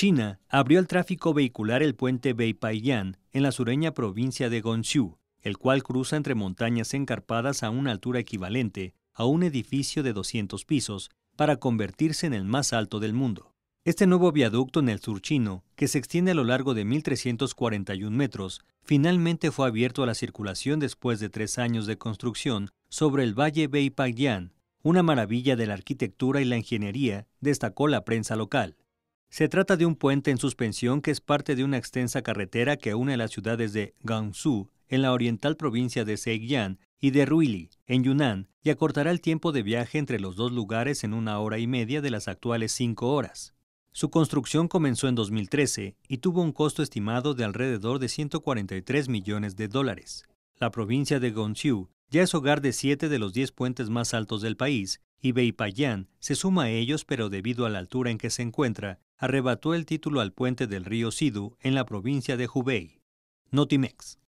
China abrió al tráfico vehicular el puente Beipaiyan en la sureña provincia de Gongxiu, el cual cruza entre montañas encarpadas a una altura equivalente a un edificio de 200 pisos para convertirse en el más alto del mundo. Este nuevo viaducto en el sur chino, que se extiende a lo largo de 1.341 metros, finalmente fue abierto a la circulación después de tres años de construcción sobre el valle Beipaiyan, una maravilla de la arquitectura y la ingeniería, destacó la prensa local. Se trata de un puente en suspensión que es parte de una extensa carretera que une las ciudades de Gansu, en la oriental provincia de Zhejiang, y de Ruili, en Yunnan, y acortará el tiempo de viaje entre los dos lugares en una hora y media de las actuales cinco horas. Su construcción comenzó en 2013 y tuvo un costo estimado de alrededor de 143 millones de dólares. La provincia de Gansu ya es hogar de siete de los diez puentes más altos del país y Beipayán se suma a ellos, pero debido a la altura en que se encuentra, arrebató el título al puente del río Sidu en la provincia de Hubei. Notimex.